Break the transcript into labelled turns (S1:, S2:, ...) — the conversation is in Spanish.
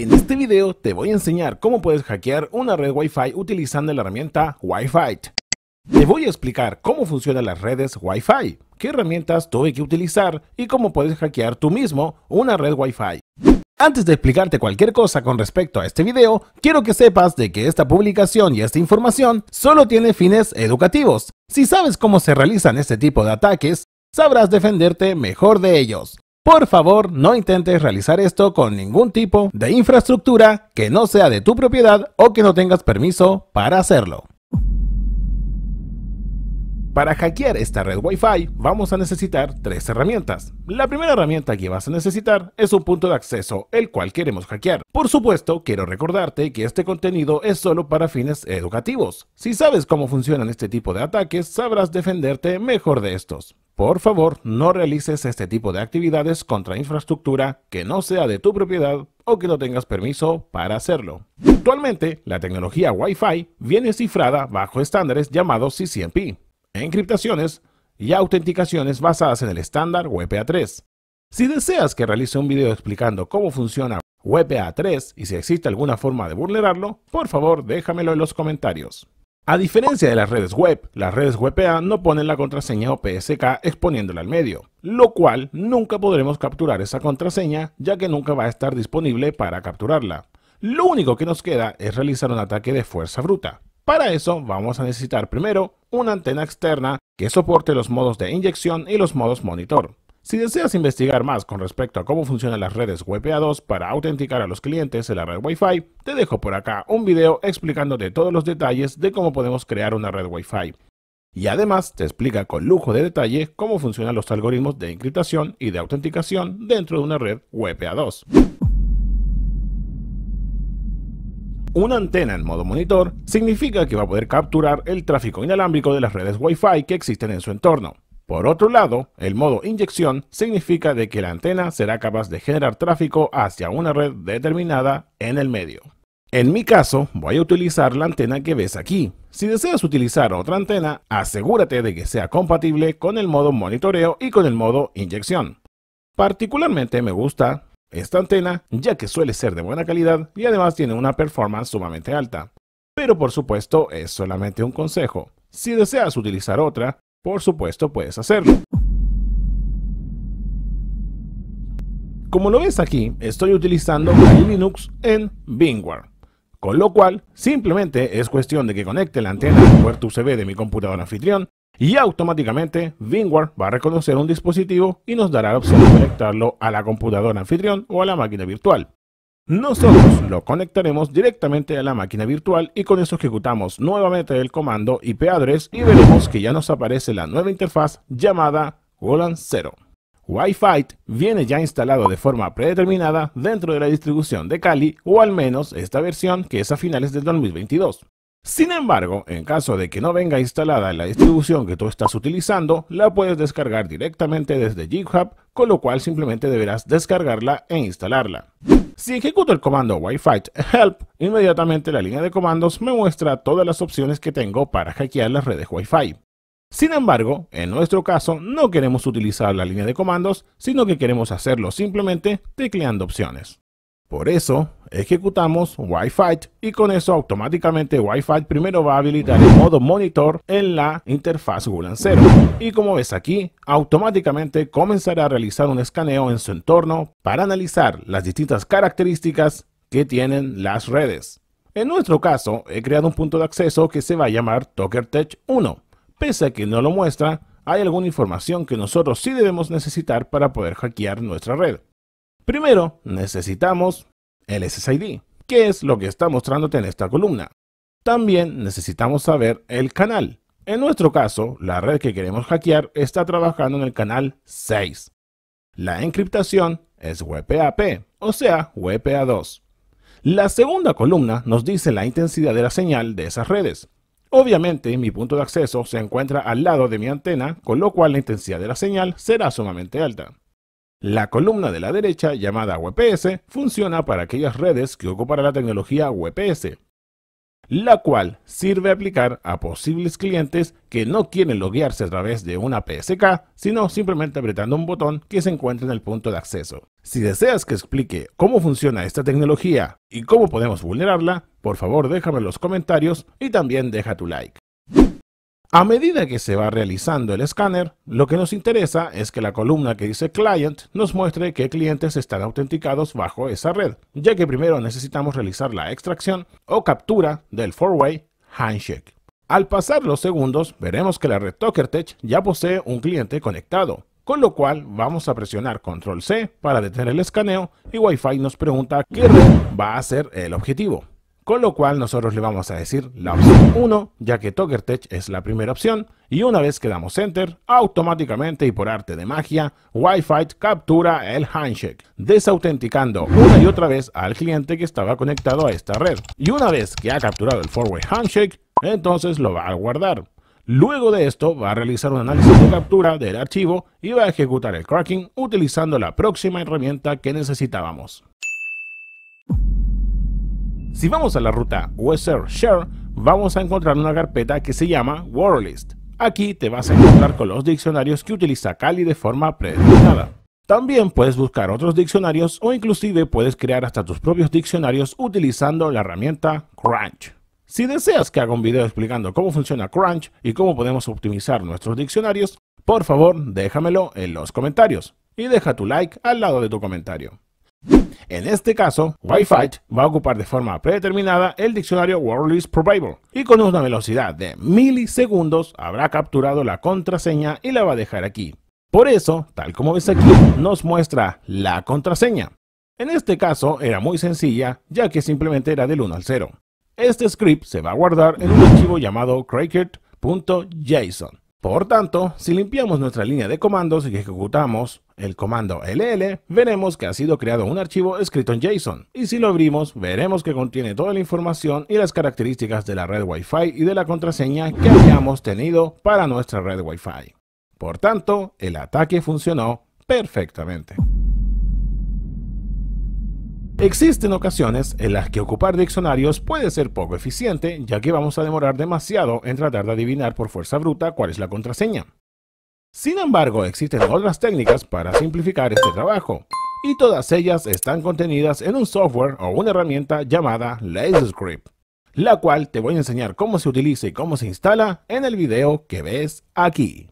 S1: En este video te voy a enseñar cómo puedes hackear una red Wi-Fi utilizando la herramienta Wi-Fi. Te voy a explicar cómo funcionan las redes Wi-Fi, qué herramientas tuve que utilizar y cómo puedes hackear tú mismo una red Wi-Fi. Antes de explicarte cualquier cosa con respecto a este video, quiero que sepas de que esta publicación y esta información solo tiene fines educativos. Si sabes cómo se realizan este tipo de ataques, sabrás defenderte mejor de ellos. Por favor, no intentes realizar esto con ningún tipo de infraestructura que no sea de tu propiedad o que no tengas permiso para hacerlo. Para hackear esta red Wi-Fi vamos a necesitar tres herramientas. La primera herramienta que vas a necesitar es un punto de acceso, el cual queremos hackear. Por supuesto, quiero recordarte que este contenido es solo para fines educativos. Si sabes cómo funcionan este tipo de ataques, sabrás defenderte mejor de estos. Por favor, no realices este tipo de actividades contra infraestructura que no sea de tu propiedad o que no tengas permiso para hacerlo. Actualmente, la tecnología Wi-Fi viene cifrada bajo estándares llamados CCMP, encriptaciones y autenticaciones basadas en el estándar WPA3. Si deseas que realice un video explicando cómo funciona WPA3 y si existe alguna forma de vulnerarlo, por favor déjamelo en los comentarios. A diferencia de las redes web, las redes WPA no ponen la contraseña OPSK exponiéndola al medio, lo cual nunca podremos capturar esa contraseña ya que nunca va a estar disponible para capturarla. Lo único que nos queda es realizar un ataque de fuerza bruta. Para eso vamos a necesitar primero una antena externa que soporte los modos de inyección y los modos monitor. Si deseas investigar más con respecto a cómo funcionan las redes WPA2 para autenticar a los clientes en la red Wi-Fi, te dejo por acá un video explicándote todos los detalles de cómo podemos crear una red Wi-Fi. Y además te explica con lujo de detalle cómo funcionan los algoritmos de encriptación y de autenticación dentro de una red WPA2. Una antena en modo monitor significa que va a poder capturar el tráfico inalámbrico de las redes Wi-Fi que existen en su entorno. Por otro lado, el modo inyección significa de que la antena será capaz de generar tráfico hacia una red determinada en el medio. En mi caso, voy a utilizar la antena que ves aquí. Si deseas utilizar otra antena, asegúrate de que sea compatible con el modo monitoreo y con el modo inyección. Particularmente me gusta esta antena ya que suele ser de buena calidad y además tiene una performance sumamente alta. Pero por supuesto es solamente un consejo. Si deseas utilizar otra, por supuesto puedes hacerlo. Como lo ves aquí, estoy utilizando Linux en Vmware, Con lo cual, simplemente es cuestión de que conecte la antena al puerto USB de mi computadora anfitrión y automáticamente VMware va a reconocer un dispositivo y nos dará la opción de conectarlo a la computadora anfitrión o a la máquina virtual. Nosotros lo conectaremos directamente a la máquina virtual y con eso ejecutamos nuevamente el comando IP address y veremos que ya nos aparece la nueva interfaz llamada wlan 0. Wi-Fi viene ya instalado de forma predeterminada dentro de la distribución de Kali o al menos esta versión que es a finales del 2022. Sin embargo, en caso de que no venga instalada la distribución que tú estás utilizando, la puedes descargar directamente desde GitHub, con lo cual simplemente deberás descargarla e instalarla. Si ejecuto el comando Wi-Fi help, inmediatamente la línea de comandos me muestra todas las opciones que tengo para hackear las redes Wi-Fi. Sin embargo, en nuestro caso no queremos utilizar la línea de comandos, sino que queremos hacerlo simplemente tecleando opciones. Por eso, ejecutamos Wi-Fi y con eso automáticamente Wi-Fi primero va a habilitar el modo monitor en la interfaz 0. Y como ves aquí, automáticamente comenzará a realizar un escaneo en su entorno para analizar las distintas características que tienen las redes. En nuestro caso, he creado un punto de acceso que se va a llamar TokerTech 1. Pese a que no lo muestra, hay alguna información que nosotros sí debemos necesitar para poder hackear nuestra red. Primero, necesitamos el SSID, que es lo que está mostrándote en esta columna. También necesitamos saber el canal. En nuestro caso, la red que queremos hackear está trabajando en el canal 6. La encriptación es WPAP, o sea, WPA2. La segunda columna nos dice la intensidad de la señal de esas redes. Obviamente mi punto de acceso se encuentra al lado de mi antena, con lo cual la intensidad de la señal será sumamente alta. La columna de la derecha, llamada WPS, funciona para aquellas redes que ocupan la tecnología WPS, la cual sirve a aplicar a posibles clientes que no quieren loguearse a través de una PSK, sino simplemente apretando un botón que se encuentra en el punto de acceso. Si deseas que explique cómo funciona esta tecnología y cómo podemos vulnerarla, por favor déjame en los comentarios y también deja tu like. A medida que se va realizando el escáner, lo que nos interesa es que la columna que dice client nos muestre qué clientes están autenticados bajo esa red, ya que primero necesitamos realizar la extracción o captura del 4-way handshake. Al pasar los segundos, veremos que la red TokerTech ya posee un cliente conectado, con lo cual vamos a presionar control C para detener el escaneo y Wi-Fi nos pregunta qué va a ser el objetivo. Con lo cual nosotros le vamos a decir la opción 1, ya que TokerTech es la primera opción. Y una vez que damos Enter, automáticamente y por arte de magia, Wi-Fi captura el handshake, desautenticando una y otra vez al cliente que estaba conectado a esta red. Y una vez que ha capturado el 4-way handshake, entonces lo va a guardar. Luego de esto va a realizar un análisis de captura del archivo y va a ejecutar el cracking utilizando la próxima herramienta que necesitábamos. Si vamos a la ruta Western Share, vamos a encontrar una carpeta que se llama Wordlist. Aquí te vas a encontrar con los diccionarios que utiliza Kali de forma predeterminada. También puedes buscar otros diccionarios o inclusive puedes crear hasta tus propios diccionarios utilizando la herramienta Crunch. Si deseas que haga un video explicando cómo funciona Crunch y cómo podemos optimizar nuestros diccionarios, por favor déjamelo en los comentarios y deja tu like al lado de tu comentario. En este caso, Wi-Fi va a ocupar de forma predeterminada el diccionario Wordlist Probable y con una velocidad de milisegundos habrá capturado la contraseña y la va a dejar aquí. Por eso, tal como ves aquí, nos muestra la contraseña. En este caso era muy sencilla, ya que simplemente era del 1 al 0. Este script se va a guardar en un archivo llamado cracket.json. Por tanto, si limpiamos nuestra línea de comandos y ejecutamos el comando ll, veremos que ha sido creado un archivo escrito en JSON. Y si lo abrimos, veremos que contiene toda la información y las características de la red Wi-Fi y de la contraseña que habíamos tenido para nuestra red Wi-Fi. Por tanto, el ataque funcionó perfectamente. Existen ocasiones en las que ocupar diccionarios puede ser poco eficiente, ya que vamos a demorar demasiado en tratar de adivinar por fuerza bruta cuál es la contraseña. Sin embargo, existen otras técnicas para simplificar este trabajo, y todas ellas están contenidas en un software o una herramienta llamada LaserScript, la cual te voy a enseñar cómo se utiliza y cómo se instala en el video que ves aquí.